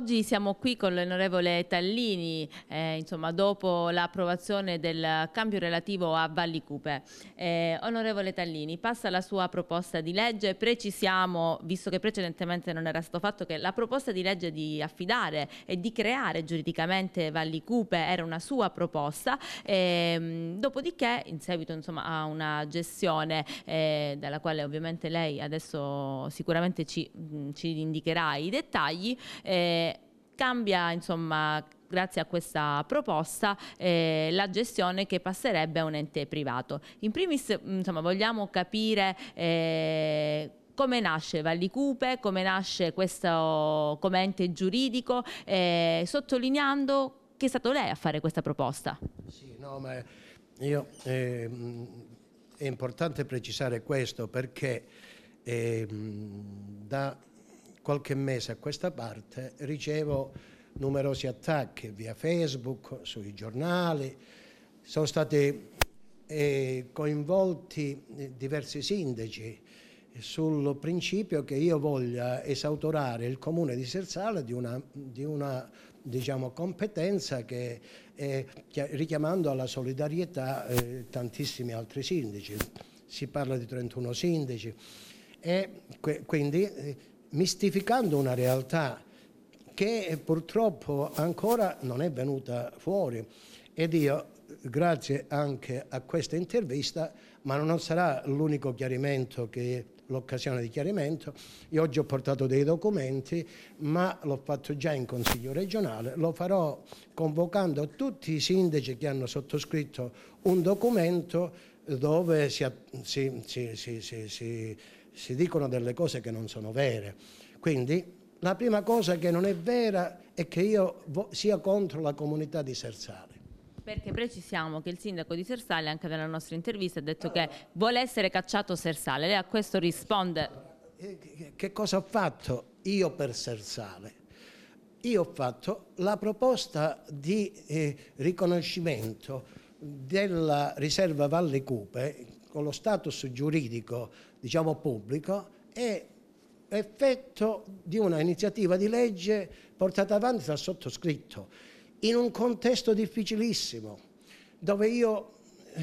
Oggi siamo qui con l'onorevole Tallini, eh, insomma, dopo l'approvazione del cambio relativo a Valli Cupe. Eh, onorevole Tallini, passa la sua proposta di legge, precisiamo, visto che precedentemente non era stato fatto, che la proposta di legge di affidare e di creare giuridicamente Valli Cupe era una sua proposta, ehm, dopodiché in seguito insomma, a una gestione eh, dalla quale ovviamente lei adesso sicuramente ci, mh, ci indicherà i dettagli, eh, cambia insomma grazie a questa proposta eh, la gestione che passerebbe a un ente privato. In primis mm, insomma, vogliamo capire eh, come nasce Vallicupe, come nasce questo come ente giuridico, eh, sottolineando che è stato lei a fare questa proposta. Sì, no, ma io, ehm, è importante precisare questo perché ehm, da qualche mese a questa parte ricevo numerosi attacchi via Facebook, sui giornali, sono stati eh, coinvolti eh, diversi sindaci sul principio che io voglia esautorare il comune di Sersale di una, di una diciamo, competenza che eh, richiamando alla solidarietà eh, tantissimi altri sindaci, si parla di 31 sindaci e que quindi eh, mistificando una realtà che eh, purtroppo ancora non è venuta fuori. Ed io, grazie anche a questa intervista, ma non sarà l'unico chiarimento che l'occasione di chiarimento, io oggi ho portato dei documenti, ma l'ho fatto già in Consiglio regionale, lo farò convocando tutti i sindaci che hanno sottoscritto un documento dove si, si, si, si si dicono delle cose che non sono vere. Quindi la prima cosa che non è vera è che io sia contro la comunità di Sersale. Perché precisiamo che il sindaco di Sersale, anche nella nostra intervista, ha detto allora, che vuole essere cacciato Sersale. Lei a questo risponde... Eh, che cosa ho fatto io per Sersale? Io ho fatto la proposta di eh, riconoscimento della riserva Valle Cupe con lo status giuridico diciamo, pubblico è effetto di una iniziativa di legge portata avanti dal sottoscritto in un contesto difficilissimo dove io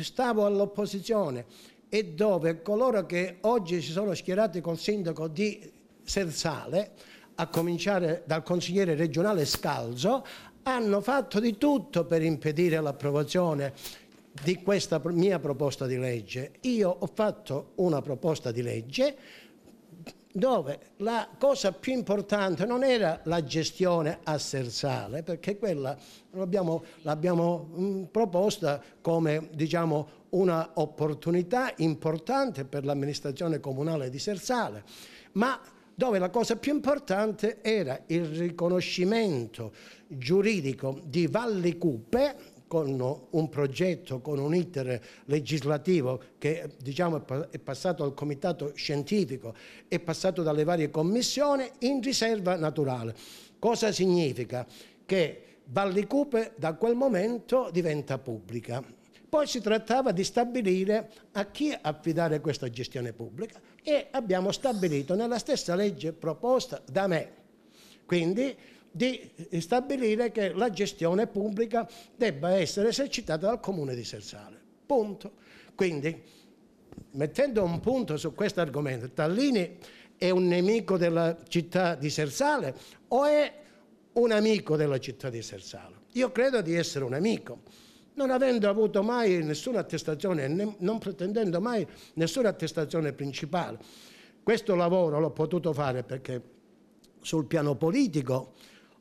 stavo all'opposizione e dove coloro che oggi si sono schierati col sindaco di Sersale, a cominciare dal consigliere regionale Scalzo, hanno fatto di tutto per impedire l'approvazione di questa mia proposta di legge. Io ho fatto una proposta di legge dove la cosa più importante non era la gestione assersale, perché quella l'abbiamo mm, proposta come diciamo, una opportunità importante per l'amministrazione comunale di Sersale, ma dove la cosa più importante era il riconoscimento giuridico di Valli Cupe, con un progetto, con un iter legislativo che diciamo, è passato al comitato scientifico, è passato dalle varie commissioni in riserva naturale. Cosa significa? Che Vallicupe da quel momento diventa pubblica. Poi si trattava di stabilire a chi affidare questa gestione pubblica e abbiamo stabilito nella stessa legge proposta da me. Quindi di stabilire che la gestione pubblica debba essere esercitata dal Comune di Sersale. Punto. Quindi, mettendo un punto su questo argomento, Tallini è un nemico della città di Sersale o è un amico della città di Sersale? Io credo di essere un amico, non avendo avuto mai nessuna attestazione, non pretendendo mai nessuna attestazione principale. Questo lavoro l'ho potuto fare perché sul piano politico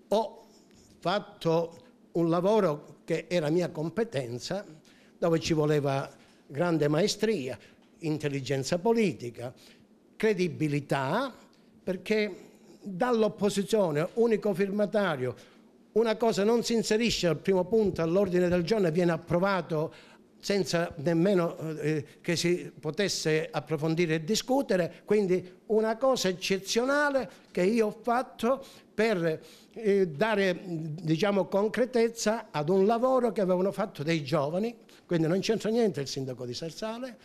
ho fatto un lavoro che era mia competenza, dove ci voleva grande maestria, intelligenza politica, credibilità, perché dall'opposizione, unico firmatario, una cosa non si inserisce al primo punto all'ordine del giorno e viene approvato senza nemmeno eh, che si potesse approfondire e discutere, quindi una cosa eccezionale che io ho fatto per eh, dare diciamo, concretezza ad un lavoro che avevano fatto dei giovani, quindi non c'entra niente il sindaco di Sersale,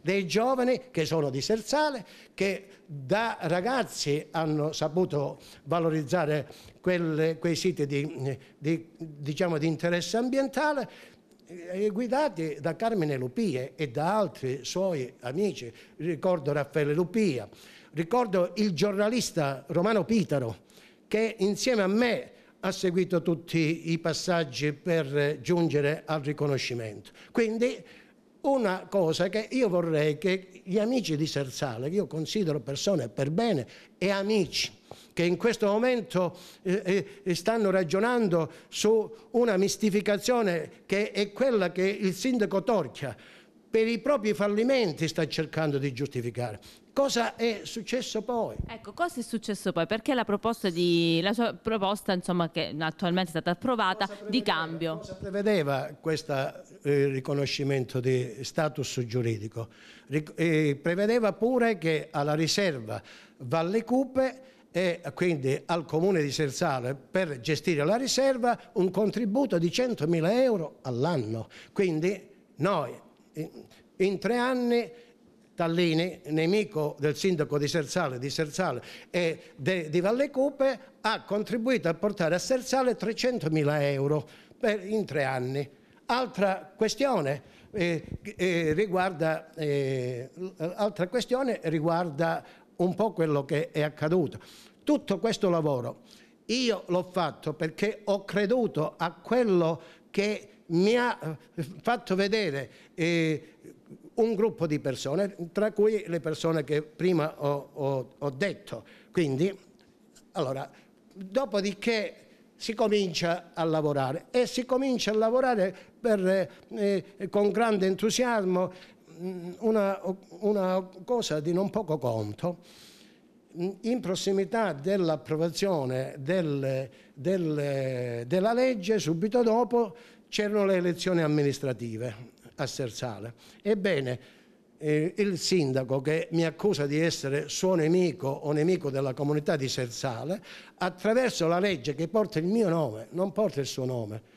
dei giovani che sono di Sersale, che da ragazzi hanno saputo valorizzare quelle, quei siti di, di, diciamo, di interesse ambientale, eh, guidati da Carmine Lupie e da altri suoi amici, ricordo Raffaele Lupia, ricordo il giornalista Romano Pitaro, che insieme a me ha seguito tutti i passaggi per giungere al riconoscimento. Quindi una cosa che io vorrei che gli amici di Sersale, che io considero persone per bene e amici, che in questo momento eh, eh stanno ragionando su una mistificazione che è quella che il sindaco Torchia per i propri fallimenti sta cercando di giustificare. Cosa è successo poi? Ecco, cosa è successo poi? Perché la, proposta di, la sua proposta, insomma, che attualmente è stata approvata, di cambio. Cosa prevedeva questo eh, riconoscimento di status giuridico? Ric eh, prevedeva pure che alla riserva Valle Cupe e quindi al comune di Serzale per gestire la riserva un contributo di 100.000 euro all'anno. Quindi noi in tre anni Tallini, nemico del sindaco di Sersale, di Sersale e de, di Valle Cupe, ha contribuito a portare a Sersale 300.000 euro per, in tre anni. Altra questione, eh, eh, riguarda, eh, altra questione riguarda un po' quello che è accaduto. Tutto questo lavoro io l'ho fatto perché ho creduto a quello che mi ha eh, fatto vedere eh, un gruppo di persone, tra cui le persone che prima ho, ho, ho detto. Quindi, allora, dopodiché si comincia a lavorare e si comincia a lavorare per, eh, eh con grande entusiasmo mm, una, una cosa di non poco conto mm, in prossimità dell'approvazione del, del, della legge, subito dopo, c'erano le elezioni amministrative a Serzale. Ebbene, eh, il sindaco che mi accusa di essere suo nemico o nemico della comunità di Serzale, attraverso la legge che porta il mio nome, non porta il suo nome,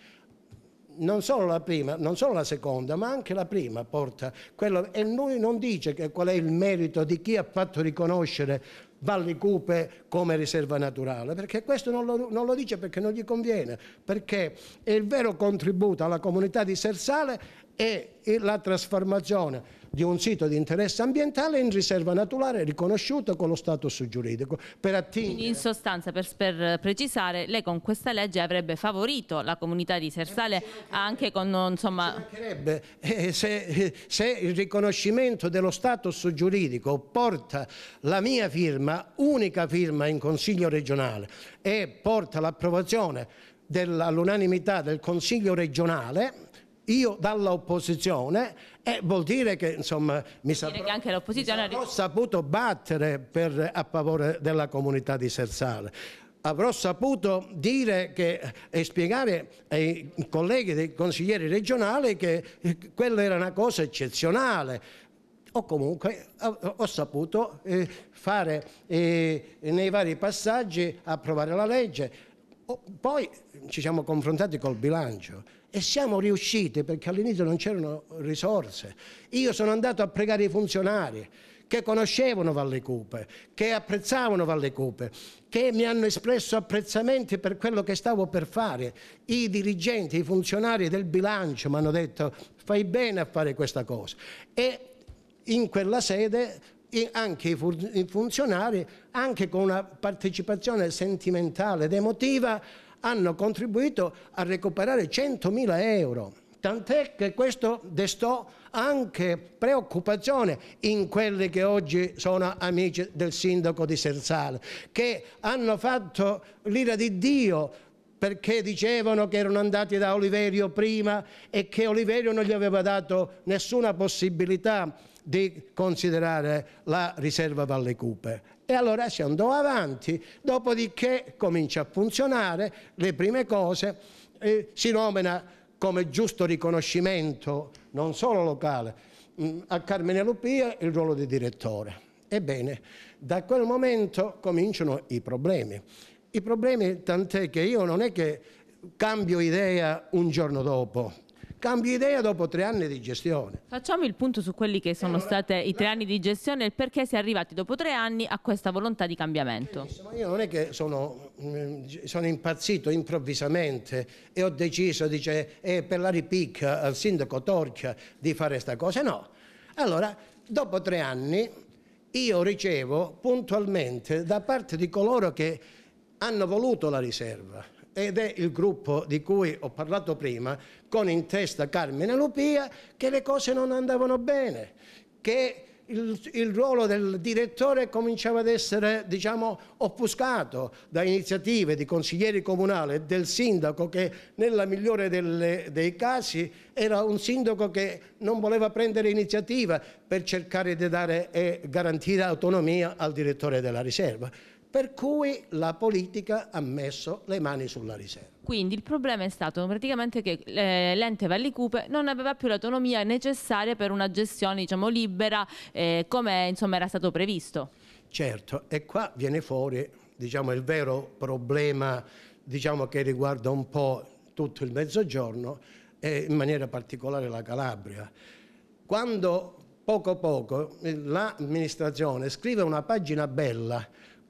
non solo la prima, non solo la seconda, ma anche la prima porta quello. E lui non dice che qual è il merito di chi ha fatto riconoscere Valli Cupe come riserva naturale, perché questo non lo, non lo, dice perché non gli conviene, perché è il vero contributo alla comunità di Sersale e la trasformazione di un sito di interesse ambientale in riserva naturale riconosciuta con lo status giuridico. Per attingere... In sostanza, per, per, precisare, lei con questa legge avrebbe favorito la comunità di Sersale anche con... Insomma... Eh, se, se il riconoscimento dello status giuridico porta la mia firma, unica firma in Consiglio regionale e porta l'approvazione all'unanimità del Consiglio regionale, io dall'opposizione eh, vuol dire che insomma mi, saprò, che saputo battere per, a favore della comunità di Sersale avrò saputo dire che, e spiegare ai colleghi dei consiglieri regionali che eh, quella era una cosa eccezionale o comunque ho saputo eh, fare eh, nei vari passaggi approvare la legge poi ci siamo confrontati col bilancio e siamo riusciti perché all'inizio non c'erano risorse. Io sono andato a pregare i funzionari che conoscevano Valle Cupe, che apprezzavano Valle Cupe, che mi hanno espresso apprezzamenti per quello che stavo per fare. I dirigenti, i funzionari del bilancio mi hanno detto fai bene a fare questa cosa. E in quella sede anche i funzionari, anche con una partecipazione sentimentale ed emotiva, hanno contribuito a recuperare 100.000 euro. Tant'è che questo destò anche preoccupazione in quelli che oggi sono amici del sindaco di Sersale, che hanno fatto l'ira di Dio perché dicevano che erano andati da Oliverio prima e che Oliverio non gli aveva dato nessuna possibilità di considerare la riserva Valle Cupe. E allora si andò avanti, dopodiché comincia a funzionare le prime cose, eh, si nomina come giusto riconoscimento, non solo locale, mh, mm, a Carmine Lupia il ruolo di direttore. Ebbene, da quel momento cominciano i problemi. I problemi tant'è che io non è che cambio idea un giorno dopo, Cambio idea dopo tre anni di gestione. Facciamo il punto su quelli che sono allora, stati i tre anni di gestione e perché si è arrivati dopo tre anni a questa volontà di cambiamento. Io non è che sono, mm, sono impazzito improvvisamente e ho deciso, dice, eh, per la ripicca al sindaco Torchia di fare questa cosa, no. Allora, dopo tre anni io ricevo puntualmente da parte di coloro che hanno voluto la riserva, ed è il gruppo di cui ho parlato prima, con in testa Carmine Lupia, che le cose non andavano bene, che il, il, ruolo del direttore cominciava ad essere diciamo, offuscato da iniziative di consiglieri comunali del sindaco che nella migliore delle, dei casi era un sindaco che non voleva prendere iniziativa per cercare di dare e garantire autonomia al direttore della riserva per cui la politica ha messo le mani sulla riserva. Quindi il problema è stato praticamente che eh, l'ente Valli Cupe non aveva più l'autonomia necessaria per una gestione diciamo, libera eh, come insomma, era stato previsto. Certo, e qua viene fuori diciamo, il vero problema diciamo, che riguarda un po' tutto il mezzogiorno e in maniera particolare la Calabria. Quando poco poco l'amministrazione scrive una pagina bella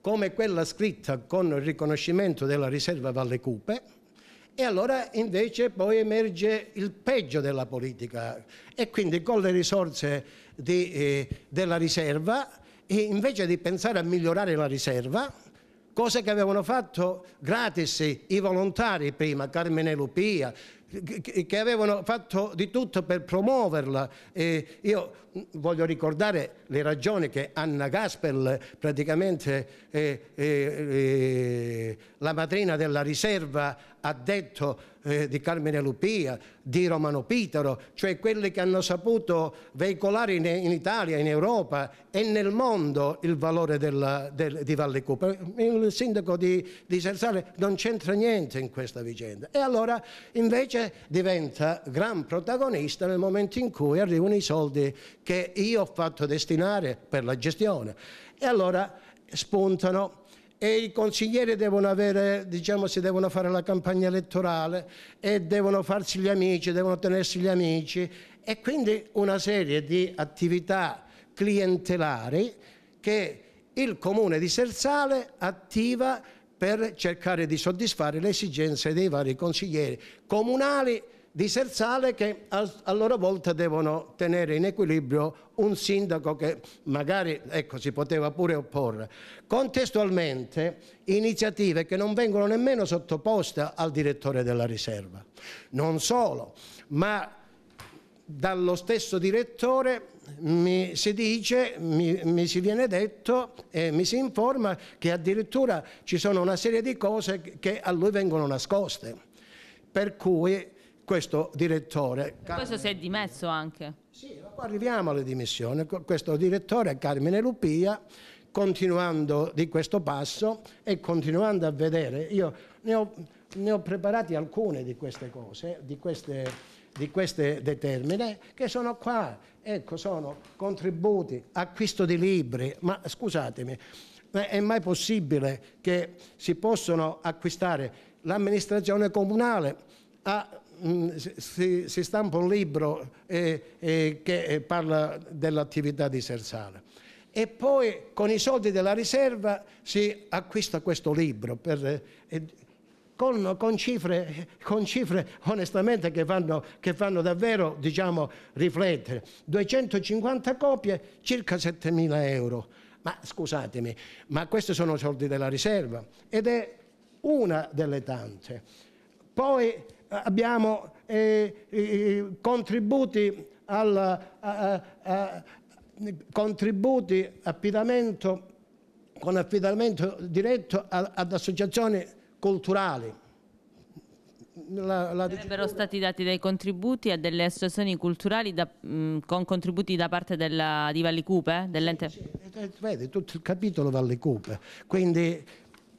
come quella scritta con il riconoscimento della riserva Valle Cupe, e allora invece poi emerge il peggio della politica e quindi con le risorse di, eh, della riserva, invece di pensare a migliorare la riserva, cosa che avevano fatto gratis i volontari prima, Carmine Lupia, che avevano fatto di tutto per promuoverla. E io voglio ricordare le ragioni che Anna Gaspel, praticamente eh, eh, eh, la madrina della riserva, ha detto eh, di Carmine Lupia, di Romano Pitero, cioè quelli che hanno saputo veicolare in, in Italia, in Europa e nel mondo il valore della, del, di Valle Cupa. Il sindaco di, di Sersale non c'entra niente in questa vicenda e allora invece diventa gran protagonista nel momento in cui arrivano i soldi che io ho fatto destinare per la gestione. E allora spuntano e i consiglieri devono, avere, diciamo, si devono fare la campagna elettorale e devono farsi gli amici, devono tenersi gli amici e quindi una serie di attività clientelari che il comune di Sersale attiva per cercare di soddisfare le esigenze dei vari consiglieri comunali di Sersale che a, loro volta devono tenere in equilibrio un sindaco che magari ecco, si poteva pure opporre. Contestualmente iniziative che non vengono nemmeno sottoposte al direttore della riserva. Non solo, ma dallo stesso direttore mi si dice, mi, mi si viene detto e mi si informa che addirittura ci sono una serie di cose che a lui vengono nascoste. Per cui questo direttore... questo si è dimesso anche. Sì, arriviamo alle dimissioni. Questo direttore Carmine Lupia, continuando di questo passo e continuando a vedere, io ne ho, ne ho preparati alcune di queste cose, di queste di queste determine che sono qua, ecco, sono contributi, acquisto di libri, ma scusatemi, è mai possibile che si possano acquistare l'amministrazione comunale ha si, mm, si, stampa un libro eh, eh, che parla dell'attività di Sersale e poi con i soldi della riserva si acquista questo libro per, eh, con, con, cifre, con, cifre, onestamente che fanno, che fanno davvero diciamo, riflettere. 250 copie, circa 7.000 euro. Ma scusatemi, ma questi sono soldi della riserva ed è una delle tante. Poi abbiamo eh, eh, eh, contributi al a, a, contributi affidamento, con affidamento diretto a, ad associazioni culturali. La, la Sarebbero stati dati dei contributi a delle associazioni culturali da, mh, mm, con contributi da parte della, di Valle Cupe? Eh? Dell'ente... Sì, sì. Vedi, tutto il capitolo Valle Cupe, quindi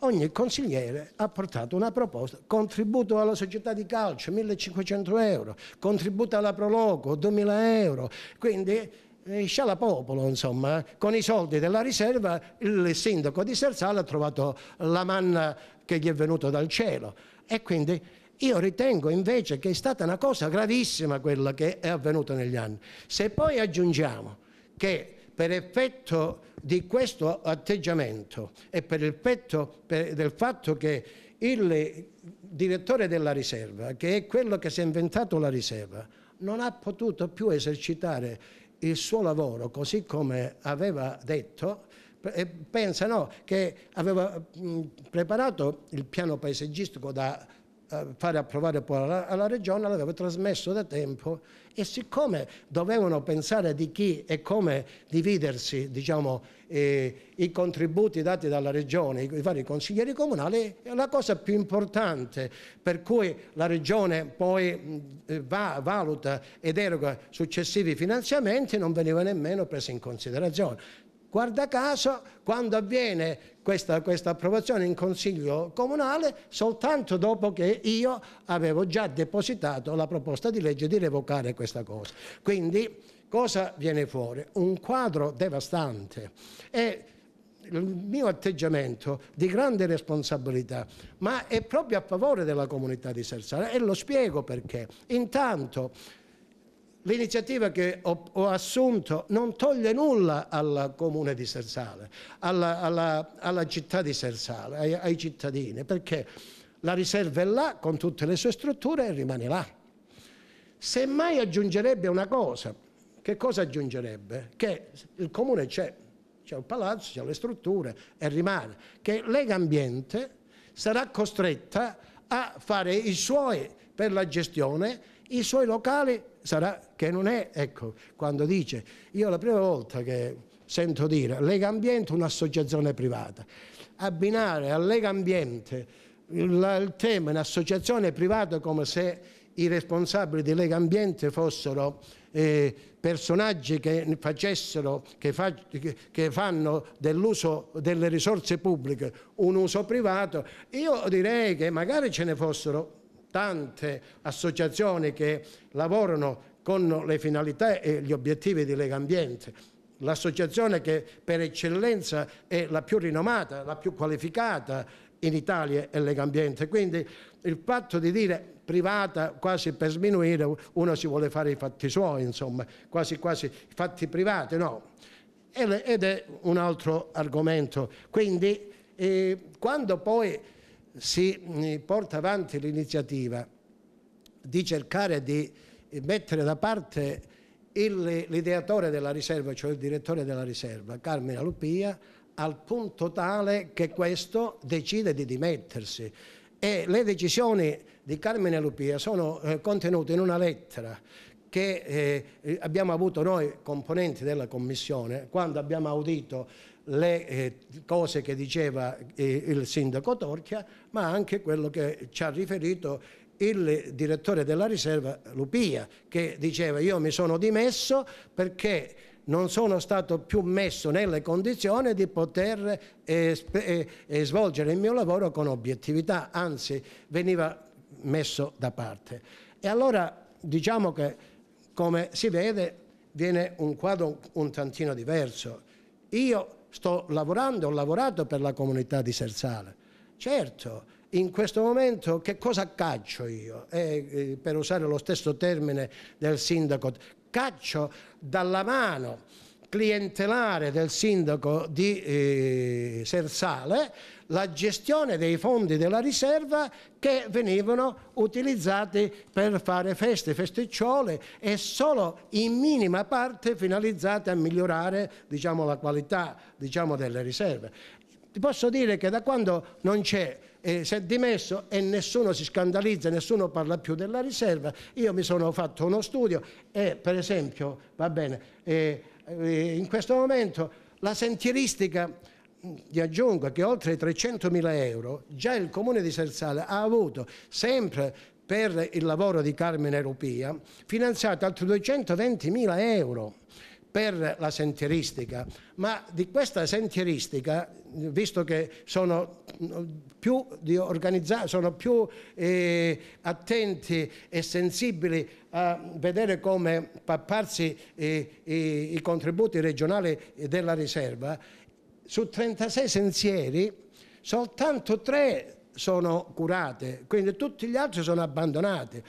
ogni consigliere ha portato una proposta, contributo alla società di calcio 1500 euro, contributo alla Proloco 2000 euro, quindi eh, sciala popolo insomma, eh. con i soldi della riserva il sindaco di Sersale ha trovato la manna che gli è venuta dal cielo e quindi io ritengo invece che è stata una cosa gravissima quella che è avvenuta negli anni. Se poi aggiungiamo che per effetto di questo atteggiamento e per effetto per, del fatto che il direttore della riserva, che è quello che si è inventato la riserva, non ha potuto più esercitare il suo lavoro così come aveva detto, pensano che aveva preparato il piano paesaggistico da eh, fare approvare poi alla, alla Regione, l'avevo trasmesso da tempo e siccome dovevano pensare di chi e come dividersi diciamo, eh, i contributi dati dalla Regione, i, vari consiglieri comunali, la cosa più importante per cui la Regione poi eh, va, valuta ed eroga successivi finanziamenti non veniva nemmeno presa in considerazione. Guarda caso, quando avviene questa, questa, approvazione in Consiglio Comunale, soltanto dopo che io avevo già depositato la proposta di legge di revocare questa cosa. Quindi cosa viene fuori? Un quadro devastante. E il mio atteggiamento di grande responsabilità, ma è proprio a favore della comunità di Sersara e lo spiego perché. Intanto l'iniziativa che ho, ho, assunto non toglie nulla al comune di Sersale, alla, alla, alla città di Sersale, ai, ai, cittadini, perché la riserva è là con tutte le sue strutture e rimane là. Semmai aggiungerebbe una cosa, che cosa aggiungerebbe? Che il comune c'è, c'è il palazzo, c'è le strutture e rimane, che Lega Ambiente sarà costretta a fare i suoi per la gestione, i suoi locali sarà che non è, ecco, quando dice, io la prima volta che sento dire Lega Ambiente un'associazione privata, abbinare a Lega Ambiente il, il tema in associazione privata come se i responsabili di Lega Ambiente fossero eh, personaggi che, facessero, che, fa, che fanno dell'uso delle risorse pubbliche un uso privato, io direi che magari ce ne fossero tante associazioni che lavorano con le finalità e gli obiettivi di Lega Ambiente. L'associazione che per eccellenza è la più rinomata, la più qualificata in Italia è Lega Ambiente. Quindi il fatto di dire privata quasi per sminuire, uno si vuole fare i fatti suoi, insomma, quasi quasi fatti privati, no. Ed è un altro argomento. Quindi eh, quando poi si mm, porta avanti l'iniziativa di cercare di mettere da parte l'ideatore della riserva, cioè il direttore della riserva, Carmine Lupia, al punto tale che questo decide di dimettersi. E le decisioni di Carmine Lupia sono eh, contenute in una lettera che eh, abbiamo avuto noi componenti della Commissione quando abbiamo audito le eh, cose che diceva eh, il sindaco Torchia, ma anche quello che ci ha riferito il direttore della riserva Lupia, che diceva io mi sono dimesso perché non sono stato più messo nelle condizioni di poter eh, eh, eh, svolgere il mio lavoro con obiettività, anzi veniva messo da parte. E allora diciamo che come si vede viene un quadro un tantino diverso. Io sto lavorando, ho lavorato per la comunità di Serzale. Certo, in questo momento che cosa caccio io? Eh, eh, per usare lo stesso termine del sindaco, caccio dalla mano clientelare del sindaco di eh, Sersale la gestione dei fondi della riserva che venivano utilizzati per fare feste, festicciole e solo in minima parte finalizzate a migliorare diciamo, la qualità diciamo, delle riserve. Ti posso dire che da quando non c'è eh, si è dimesso e nessuno si scandalizza, nessuno parla più della riserva. Io mi sono fatto uno studio e per esempio, va bene, eh, eh, in questo momento la sentieristica vi aggiungo che oltre 300 mila euro già il comune di Sersale ha avuto sempre per il lavoro di Carmine Rupia finanziato altri 220 mila euro per la sentieristica, ma di questa sentieristica, visto che sono più, sono più eh, attenti e sensibili a vedere come papparsi eh, i, i contributi regionali della riserva, su 36 sentieri soltanto 3 sono curate, quindi tutti gli altri sono abbandonati.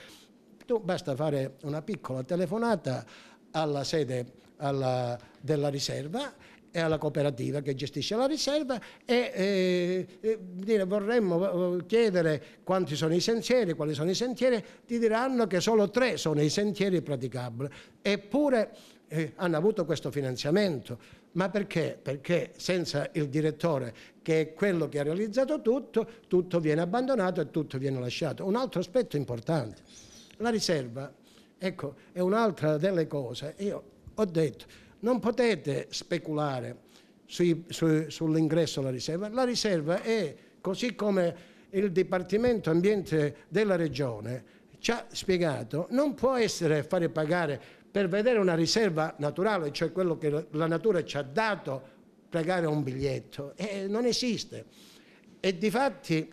Tu basta fare una piccola telefonata alla sede alla, della riserva e alla cooperativa che gestisce la riserva e, e, eh, e eh, dire, vorremmo eh, chiedere quanti sono i sentieri, quali sono i sentieri, ti diranno che solo tre sono i sentieri praticabili, eppure eh, hanno avuto questo finanziamento. Ma perché? Perché senza il direttore, che è quello che ha realizzato tutto, tutto viene abbandonato e tutto viene lasciato. Un altro aspetto importante, la riserva, ecco, è un'altra delle cose. Io ho detto, non potete speculare su, su, sull'ingresso alla riserva. La riserva è, così come il Dipartimento Ambiente della Regione ci ha spiegato, non può essere fare pagare per vedere una riserva naturale, cioè quello che la natura ci ha dato, pregare un biglietto. E non esiste. E di fatti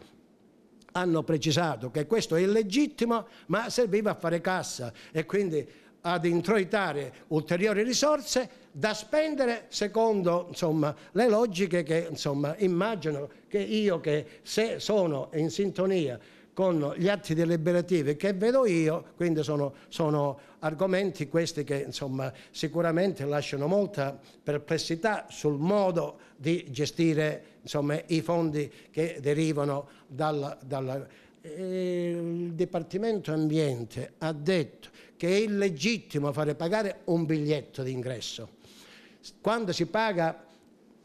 hanno precisato che questo è illegittimo, ma serviva a fare cassa e quindi ad introitare ulteriori risorse da spendere secondo insomma, le logiche che insomma, immagino che io che se sono in sintonia con gli atti deliberativi che vedo io, quindi sono, sono argomenti questi che insomma, sicuramente lasciano molta perplessità sul modo di gestire insomma, i fondi che derivano dal... dal eh, il Dipartimento Ambiente ha detto che è illegittimo fare pagare un biglietto d'ingresso. Quando si paga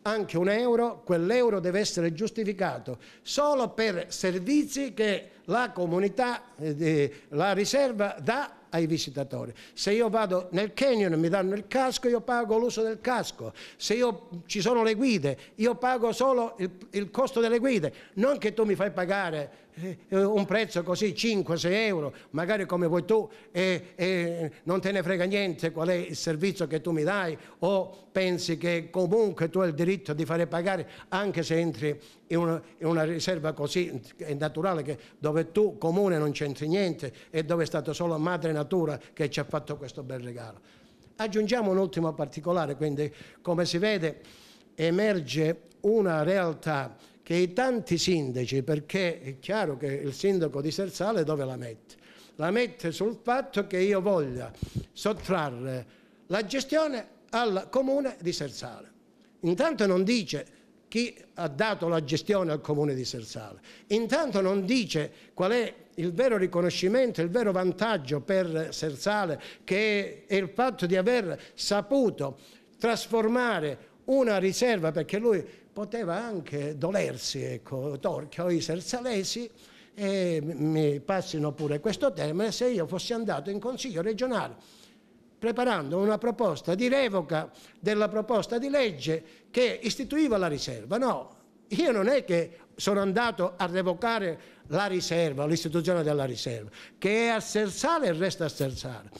anche un euro, quell'euro deve essere giustificato solo per servizi che la comunità, eh, eh, la riserva dà ai visitatori. Se io vado nel canyon mi danno il casco, io pago l'uso del casco. Se io, ci sono le guide, io pago solo il, il costo delle guide. Non che tu mi fai pagare eh, eh, un prezzo così 5-6 euro, magari come vuoi tu, e, e, non te ne frega niente qual è il servizio che tu mi dai o pensi che comunque tu hai il diritto di fare pagare anche se entri in una, in una riserva così naturale che, dove tu comune non c'entri niente e dove è stata solo madre natura che ci ha fatto questo bel regalo. Aggiungiamo un ultimo particolare, quindi come si vede emerge una realtà che i tanti sindaci, perché è chiaro che il sindaco di Sersale dove la mette? La mette sul fatto che io voglia sottrarre la gestione al comune di Sersale. Intanto non dice chi ha dato la gestione al comune di Sersale. Intanto non dice qual è il vero riconoscimento, il vero vantaggio per Sersale che è il fatto di aver saputo trasformare una riserva, perché lui poteva anche dolersi, ecco, Torchio, i sersalesi, e mi passino pure questo termine, se io fossi andato in Consiglio regionale preparando una proposta di revoca della proposta di legge che istituiva la riserva. No, io non è che sono andato a revocare la riserva, l'istituzione della riserva, che è a Sersale e resta a Sersale.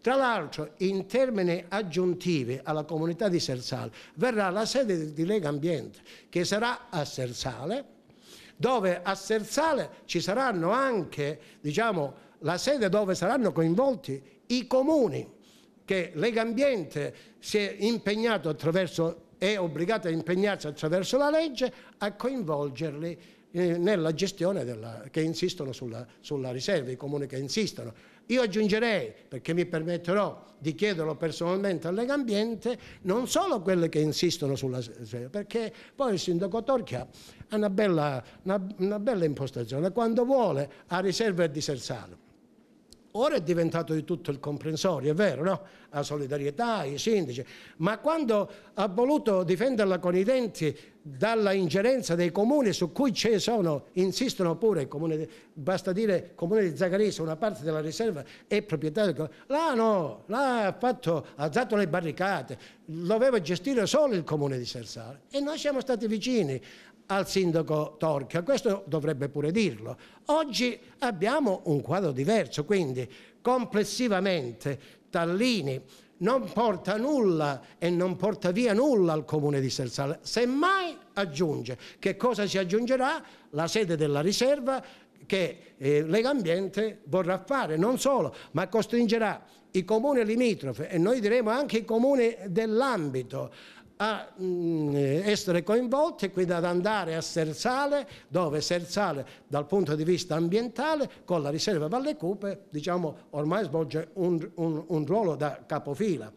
Tra l'altro, in termini aggiuntivi alla comunità di Sersale, verrà la sede di Lega Ambiente, che sarà a Sersale, dove a Sersale ci saranno anche, diciamo, la sede dove saranno coinvolti i comuni che l'Egambiente si è impegnato attraverso, è obbligato a impegnarsi attraverso la legge a coinvolgerli eh, nella gestione della, che insistono sulla, sulla riserva, i comuni che insistono. Io aggiungerei, perché mi permetterò di chiederlo personalmente a Lega non solo quelle che insistono sulla riserva, perché poi il sindaco Torchia ha una bella, una, una bella impostazione, quando vuole a riserva di Sersano ora è diventato di tutto il comprensorio, è vero, no? La solidarietà, i sindaci, ma quando ha voluto difenderla con i denti dalla ingerenza dei comuni su cui ci sono, insistono pure, comune, basta dire il comune di Zaccarese, una parte della riserva è proprietà del comune, là no, là ha, fatto, ha alzato le barricate, doveva gestire solo il comune di Sersale e noi siamo stati vicini, al sindaco Torchia, questo dovrebbe pure dirlo. Oggi abbiamo un quadro diverso, quindi complessivamente Tallini non porta nulla e non porta via nulla al comune di Sersale, semmai aggiunge. Che cosa si aggiungerà? La sede della riserva che eh, Lega Ambiente vorrà fare, non solo, ma costringerà i comuni limitrofi e noi diremo anche i comuni dell'ambito a mm, essere coinvolti, e quindi ad andare a Sersale, dove Sersale dal punto di vista ambientale con la riserva Valle Cupe diciamo, ormai svolge un, un, un ruolo da capofila.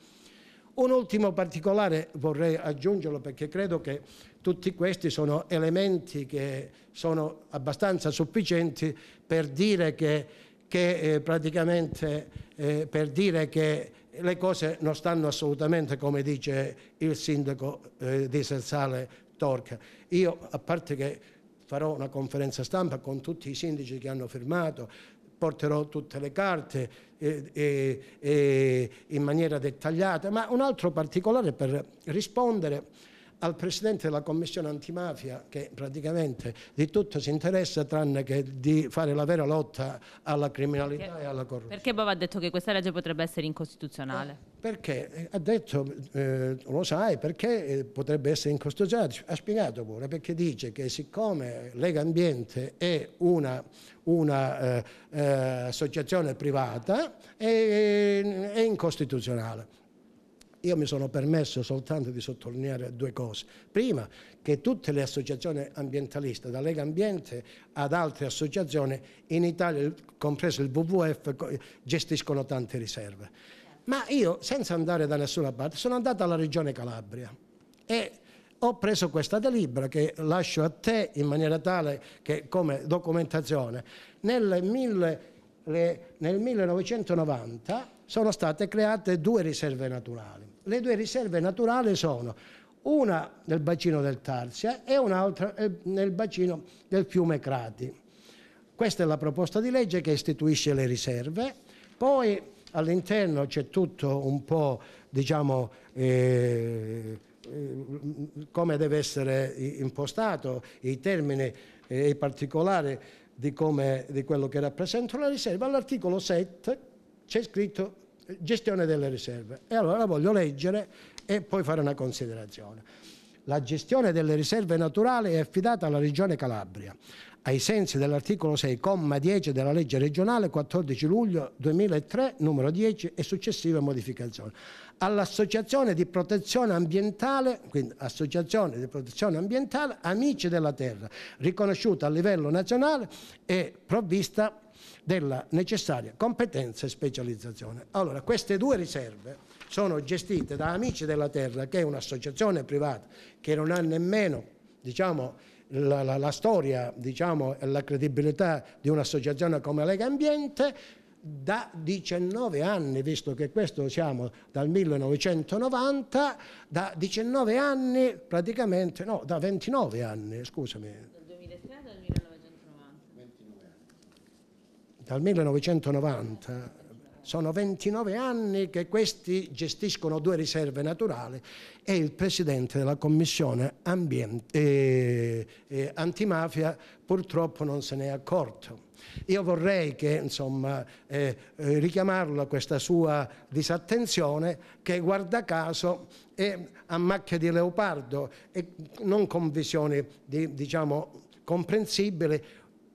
Un ultimo particolare vorrei aggiungerlo perché credo che tutti questi sono elementi che sono abbastanza sufficienti per dire che, che eh, praticamente eh, per dire che le cose non stanno assolutamente come dice il sindaco eh, di Sersale Torca. Io, a parte che farò una conferenza stampa con tutti i sindaci che hanno firmato, porterò tutte le carte eh, eh, eh, in maniera dettagliata, ma un altro particolare per rispondere al Presidente della Commissione antimafia che praticamente di tutto si interessa tranne che di fare la vera lotta alla criminalità perché, e alla corruzione. Perché Bova ha detto che questa legge potrebbe essere incostituzionale? Eh, perché? Ha detto, eh, lo sai, perché eh, potrebbe essere incostituzionale? Ha spiegato pure, perché dice che siccome Lega Ambiente è una, una eh, eh associazione privata è, è incostituzionale. Io mi sono permesso soltanto di sottolineare due cose. Prima, che tutte le associazioni ambientaliste, da Lega Ambiente ad altre associazioni, in Italia, compreso il WWF, gestiscono tante riserve. Ma io, senza andare da nessuna parte, sono andato alla Regione Calabria e ho preso questa delibera che lascio a te in maniera tale che come documentazione. Nel, mille, le, nel 1990 sono state create due riserve naturali le due riserve naturali sono una nel bacino del Tarsia e un'altra eh, nel bacino del fiume Crati. Questa è la proposta di legge che istituisce le riserve, poi all'interno c'è tutto un po', diciamo, eh, eh come deve essere impostato, i termini e eh, i particolari di, come, di quello che rappresenta la riserva. All'articolo 7 c'è scritto gestione delle riserve. E allora la voglio leggere e poi fare una considerazione. La gestione delle riserve naturali è affidata alla Regione Calabria, ai sensi dell'articolo 6,10 della legge regionale 14 luglio 2003, numero 10 e successive modificazioni, all'Associazione di Protezione Ambientale, quindi Associazione di Protezione Ambientale Amici della Terra, riconosciuta a livello nazionale e provvista della necessaria competenza e specializzazione. Allora, queste due riserve sono gestite da Amici della Terra, che è un'associazione privata che non ha nemmeno, diciamo, la, la, la, storia, diciamo, la credibilità di un'associazione come Lega Ambiente da 19 anni, visto che questo siamo dal 1990, da 19 anni praticamente, no, da 29 anni, scusami, dal 1990 sono 29 anni che questi gestiscono due riserve naturali e il presidente della commissione ambiente, eh, eh, antimafia purtroppo non se ne è accorto. Io vorrei che, insomma, eh, eh, richiamarlo a questa sua disattenzione che guarda caso è a macchia di leopardo e non con visioni di, diciamo, comprensibili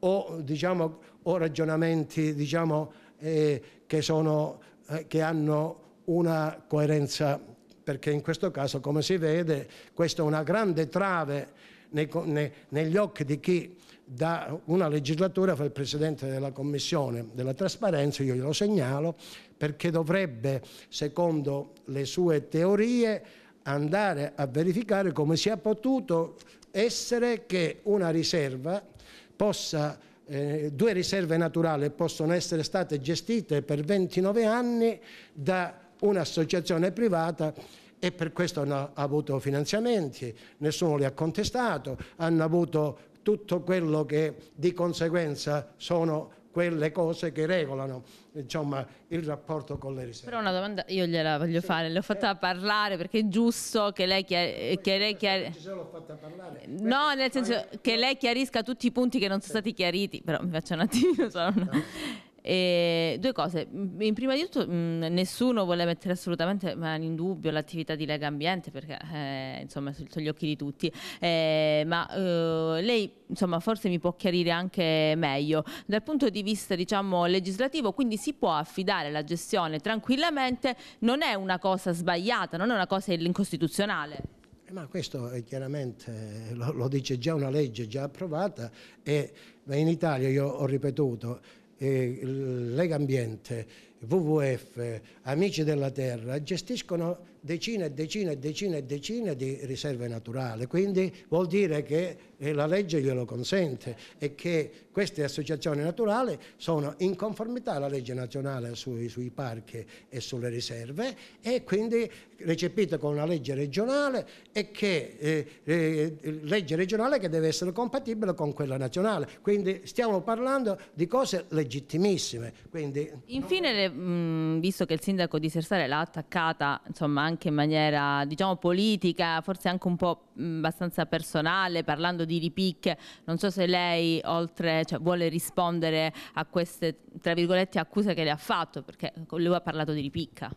o, diciamo, o ragionamenti diciamo, eh, che, sono, eh, che hanno una coerenza, perché in questo caso, come si vede, questa è una grande trave nei, ne, negli occhi di chi da una legislatura fa il Presidente della Commissione della Trasparenza, io glielo segnalo, perché dovrebbe, secondo le sue teorie, andare a verificare come sia potuto essere che una riserva possa, eh, due riserve naturali possono essere state gestite per 29 anni da un'associazione privata e per questo hanno avuto finanziamenti, nessuno li ha contestato, hanno avuto tutto quello che di conseguenza sono quelle cose che regolano insomma, il rapporto con le riserve. Però una domanda io gliela voglio sì. fare, l'ho fatta eh. parlare perché è giusto che lei, chiar- eh, eh, che chiar- No, nel senso che lei chiarisca tutti i punti che non sono sì. stati chiariti, però mi faccio un attimo, sono una... No. E due cose, in prima di tutto mh, nessuno vuole mettere assolutamente in dubbio l'attività di Lega Ambiente perché eh, insomma sotto gli occhi di tutti, eh, ma eh, lei insomma forse mi può chiarire anche meglio dal punto di vista diciamo legislativo, quindi si può affidare la gestione tranquillamente, non è una cosa sbagliata, non è una cosa incostituzionale. Eh, ma questo chiaramente lo, lo, dice già una legge già approvata e in Italia io ho ripetuto eh, Lega Ambiente, WWF, Amici della Terra, gestiscono decine e decine e decine e decine di riserve naturali, quindi vuol dire che eh, la legge glielo consente e che queste associazioni naturali sono in conformità alla legge nazionale sui, sui parchi e sulle riserve e quindi recepite con una legge regionale e che eh, eh, legge regionale che deve essere compatibile con quella nazionale. Quindi stiamo parlando di cose legittimissime. Quindi, Infine le mh, visto che il sindaco di Sersale l'ha attaccata insomma, anche in maniera diciamo, politica, forse anche un po' abbastanza personale, parlando di ripicche, non so se lei oltre, cioè, vuole rispondere a queste accuse che le ha fatto, perché lui ha parlato di ripicca.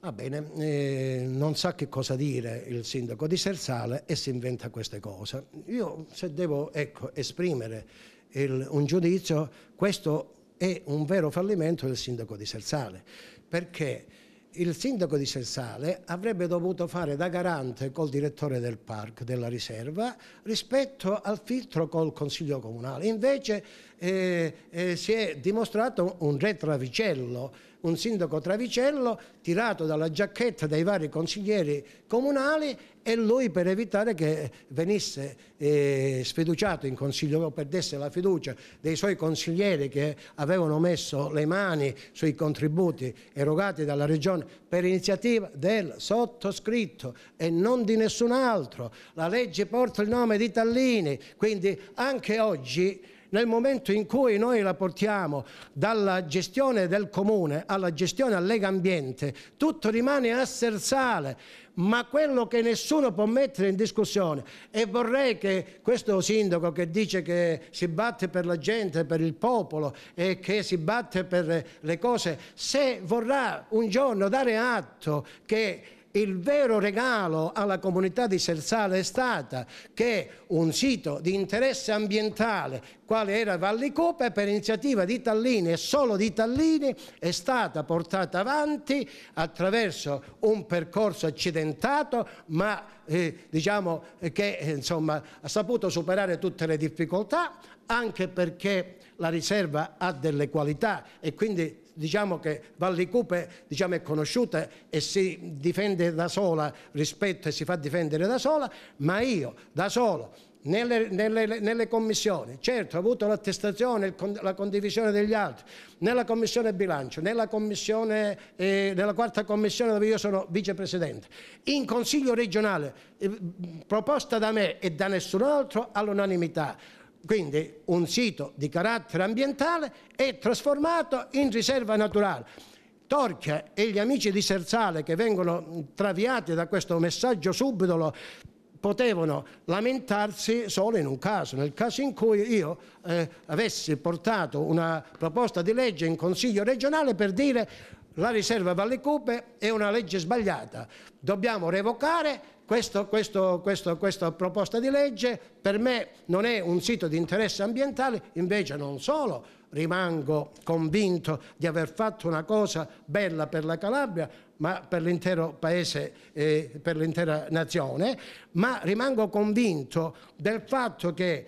Va ah, bene, eh, non sa che cosa dire il sindaco di Sersale e si inventa queste cose. Io se devo ecco, esprimere il, un giudizio, questo è un vero fallimento del sindaco di Sersale, perché il sindaco di Sersale avrebbe dovuto fare da garante col direttore del parco della riserva rispetto al filtro col consiglio comunale. Invece eh, eh, si è dimostrato un retravicello un sindaco travicello tirato dalla giacchetta dai vari consiglieri comunali e lui per evitare che venisse eh, sfiduciato in consiglio, perdesse la fiducia dei suoi consiglieri che avevano messo le mani sui contributi erogati dalla Regione per iniziativa del sottoscritto e non di nessun altro. La legge porta il nome di Tallini, quindi anche oggi nel momento in cui noi la portiamo dalla gestione del comune alla gestione a Lega Ambiente, tutto rimane a Sersale, ma quello che nessuno può mettere in discussione e vorrei che questo sindaco che dice che si batte per la gente, per il popolo e che si batte per le cose, se vorrà un giorno dare atto che il vero regalo alla comunità di Sersale è stato che un sito di interesse ambientale, quale era Vallicopa, per iniziativa di Tallini e solo di Tallini, è stata portata avanti attraverso un percorso accidentato, ma eh, diciamo che eh, insomma, ha saputo superare tutte le difficoltà, anche perché la riserva ha delle qualità e quindi diciamo che Valli Cupe diciamo, è conosciuta e si difende da sola rispetto e si fa difendere da sola, ma io da solo nelle, nelle, nelle, commissioni, certo ho avuto l'attestazione, la condivisione degli altri, nella commissione bilancio, nella, commissione, eh, nella quarta commissione dove io sono vicepresidente, in consiglio regionale, eh, proposta da me e da nessun altro all'unanimità. Quindi un sito di carattere ambientale è trasformato in riserva naturale. Torchia e gli amici di Serzale che vengono traviati da questo messaggio subdolo potevano lamentarsi solo in un caso, nel caso in cui io eh, avessi portato una proposta di legge in Consiglio regionale per dire la riserva Valle Cupe è una legge sbagliata, dobbiamo revocare questo, questo, questo, questa proposta di legge per me non è un sito di interesse ambientale, invece non solo rimango convinto di aver fatto una cosa bella per la Calabria, ma per l'intero paese e eh, per l'intera nazione, ma rimango convinto del fatto che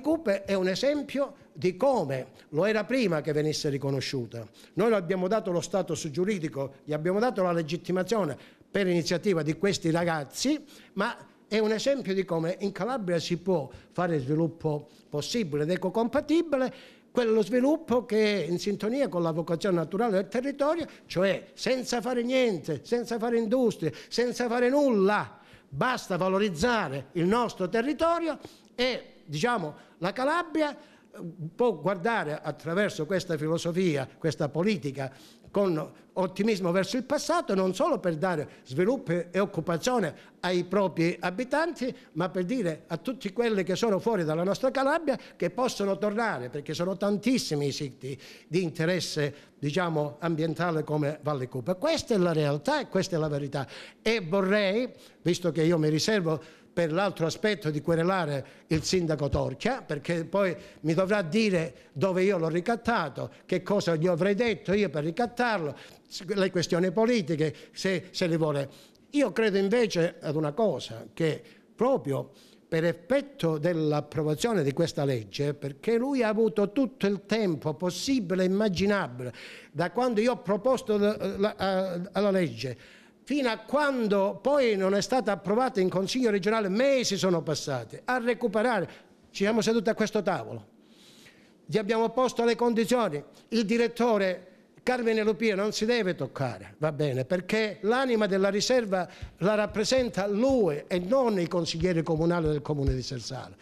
Cupe è un esempio di come lo era prima che venisse riconosciuta. Noi abbiamo dato lo status giuridico, gli abbiamo dato la legittimazione, per iniziativa di questi ragazzi, ma è un esempio di come in Calabria si può fare sviluppo possibile ed ecocompatibile quello sviluppo che è in sintonia con la vocazione naturale del territorio, cioè senza fare niente, senza fare industria, senza fare nulla, basta valorizzare il nostro territorio e diciamo la Calabria eh, può guardare attraverso questa filosofia, questa politica con ottimismo verso il passato non solo per dare sviluppo e occupazione ai propri abitanti, ma per dire a tutti quelli che sono fuori dalla nostra Calabria che possono tornare, perché sono tantissimi i siti di interesse diciamo, ambientale come Valle Cupa. Questa è la realtà e questa è la verità. E vorrei, visto che io mi riservo per l'altro aspetto di querelare il sindaco Torchia, perché poi mi dovrà dire dove io l'ho ricattato, che cosa gli avrei detto io per ricattarlo, le questioni politiche, se, se le vuole. Io credo invece ad una cosa, che proprio per effetto dell'approvazione di questa legge, perché lui ha avuto tutto il tempo possibile e immaginabile, da quando io ho proposto la, la, la, la legge fino a quando poi non è stata approvata in Consiglio regionale, mesi sono passati, a recuperare. Ci siamo seduti a questo tavolo, gli abbiamo posto le condizioni, il direttore Carmine Lupia non si deve toccare, va bene, perché l'anima della riserva la rappresenta lui e non i consiglieri comunali del comune di Sersale.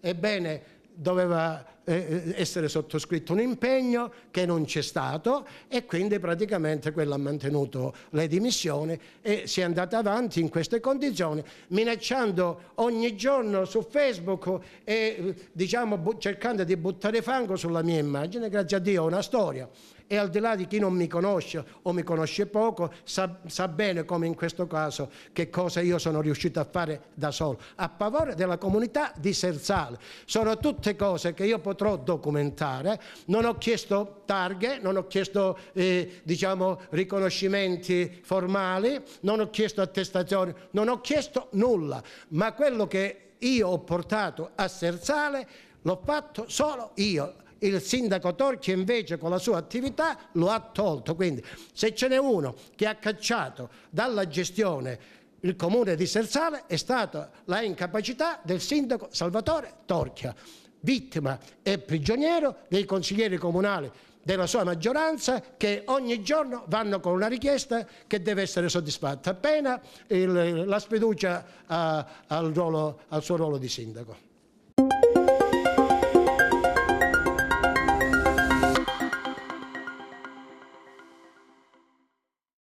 Ebbene, doveva eh, eh, essere sottoscritto un impegno che non c'è stato e quindi praticamente quello ha mantenuto le dimissioni e si è andata avanti in queste condizioni minacciando ogni giorno su Facebook e eh, diciamo cercando di buttare fango sulla mia immagine, grazie a Dio ho una storia e al di là di chi non mi conosce o mi conosce poco sa, sa bene come in questo caso che cosa io sono riuscito a fare da solo a favore della comunità di Serzale. Sono tutte cose che io potrò documentare, non ho chiesto targhe, non ho chiesto eh, diciamo, riconoscimenti formali, non ho chiesto attestazioni, non ho chiesto nulla, ma quello che io ho portato a Serzale l'ho fatto solo io il sindaco Torchi invece con la sua attività lo ha tolto. Quindi se ce n'è uno che ha cacciato dalla gestione il comune di Sersale è stata la incapacità del sindaco Salvatore Torchia, vittima e prigioniero dei consiglieri comunali della sua maggioranza che ogni giorno vanno con una richiesta che deve essere soddisfatta appena il, la sfiducia a, eh, al, ruolo, al suo ruolo di sindaco.